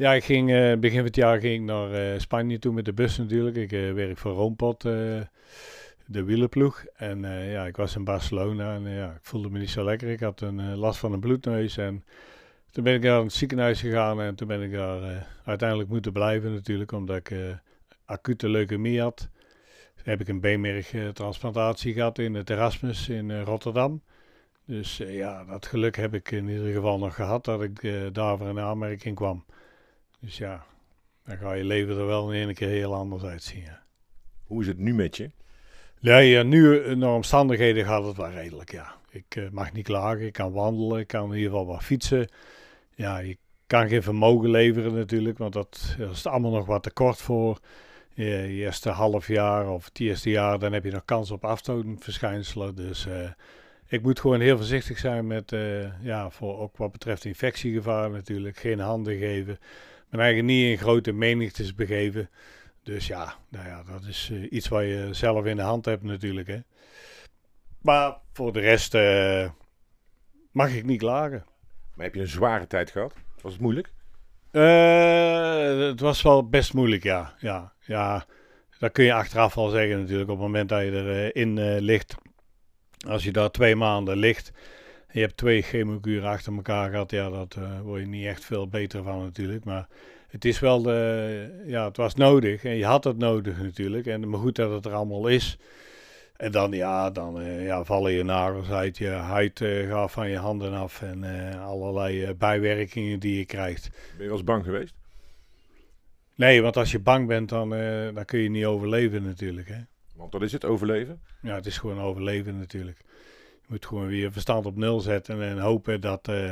Ja, ik ging, eh, begin van het jaar ging ik naar eh, Spanje toe met de bus natuurlijk. Ik eh, werk voor Roompad, de wielenploeg. En ja, ik was in Barcelona en ja, ik voelde me niet zo lekker. Ik had een last van een bloedneus en toen ben ik naar het ziekenhuis gegaan. En toen ben ik daar uiteindelijk moeten blijven natuurlijk, omdat ik acute leukemie had. Toen heb ik een beenmergtransplantatie gehad in het Erasmus in Rotterdam. Dus ja, dat geluk heb ik in ieder geval nog gehad dat ik daarvoor in aanmerking kwam. Dus ja, dan ga je leven er wel in één keer heel anders uitzien. Ja. Hoe is het nu met je? ja, nu eh, naar omstandigheden gaat het wel redelijk, ja. Ik eh, mag niet klagen, ik kan wandelen, ik kan in ieder geval wat fietsen. Ja, ik kan geen vermogen leveren natuurlijk, want dat, dat is allemaal nog wat tekort voor. Je, je eerste half jaar of het eerste jaar, dan heb je nog kans op afstotend verschijnselen. Dus eh, ik moet gewoon heel voorzichtig zijn met, ja, voor ook wat betreft infectiegevaar natuurlijk, geen handen geven mijn eigen niet in grote menigtes begeven. Dus ja, nou ja dat is eh, iets wat je zelf in de hand hebt natuurlijk. Hè. Maar voor de rest eh, mag ik niet lagen. Maar heb je een zware tijd gehad? Was het moeilijk? Eh, het was wel best moeilijk, ja. ja. Ja, dat kun je achteraf wel zeggen natuurlijk. Op het moment dat je erin uh, ligt, als je daar twee maanden ligt, je hebt twee chemokuren achter elkaar gehad. Ja, dat eh, word je niet echt veel beter van natuurlijk. Maar het is wel, de, ja, het was nodig. En je had het nodig natuurlijk. En, maar goed dat het er allemaal is. En dan, ja, dan eh, ja, vallen je nagels uit, je huid uh, gaat van je handen af en allerlei bijwerkingen die je krijgt. Ben je wel eens bang geweest? Nee, want als je bang bent, dan, dan kun je niet overleven natuurlijk. Hè? Want dat is het overleven? Ja, het is gewoon overleven natuurlijk moet gewoon weer verstand op nul zetten en hopen dat, eh,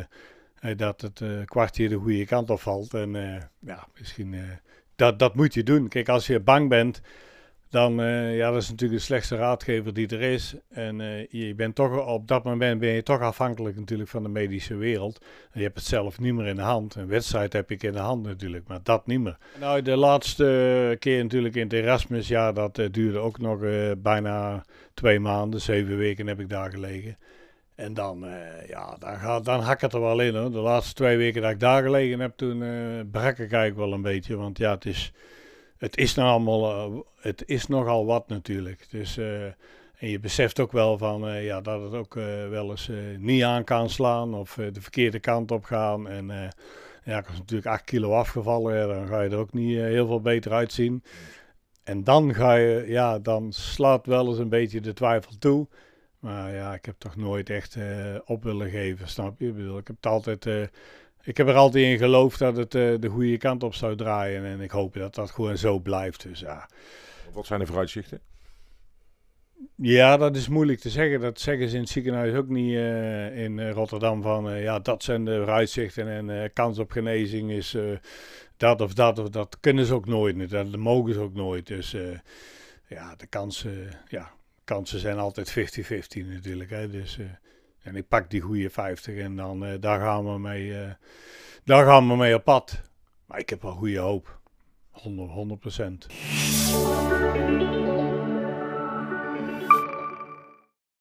eh, dat het uh, eh, kwartier de goede kant op valt. En ja, misschien dat, dat moet je doen. Kijk, als je bang bent dan uh, ja, dat is natuurlijk de slechtste raadgever die er is. En eh, je bent toch, op dat moment ben je toch afhankelijk natuurlijk van de medische wereld. En je hebt het zelf niet meer in de hand. Een wedstrijd heb ik in de hand natuurlijk, maar dat niet meer. Nou, de laatste keer natuurlijk in het Erasmusjaar, dat eh, duurde ook nog bijna twee maanden, zeven weken heb ik daar gelegen. En dan, ja, dan, ga, dan hak het er wel in hoor. De laatste twee weken dat ik daar gelegen heb, toen brak ik eigenlijk wel een beetje. Want ja, het is het is, nou allemaal, eh, het is nogal wat natuurlijk. Dus, eh, en je beseft ook wel van, eh, ja, dat het ook wel eens niet aan kan slaan of de verkeerde kant op gaan. En ja, ik was natuurlijk 8 kilo afgevallen, dan ga je er ook niet heel veel beter uitzien. En dan ga je, ja, dan slaat wel eens een beetje de twijfel toe. Maar ja, ik heb toch nooit echt op willen geven, snap je? Ik bedoel, ik heb het altijd ik heb er altijd in geloofd dat het eh, de goede kant op zou draaien. En ik hoop dat dat gewoon zo blijft. Dus, ja. Wat zijn de vooruitzichten? Ja, dat is moeilijk te zeggen. Dat zeggen ze in het ziekenhuis ook niet eh, in eh, Rotterdam. Van ja, dat zijn de vooruitzichten en kans op genezing is dat of dat of dat. Kunnen ze ook nooit, dat mogen ze ook nooit. Dus ja, de kansen, ja, kansen zijn altijd 50-50 natuurlijk. Hè. Dus en ik pak die goede 50 en dan eh, daar, gaan we mee, eh, daar gaan we mee op pad. Maar ik heb wel goede hoop. 100, 100 procent.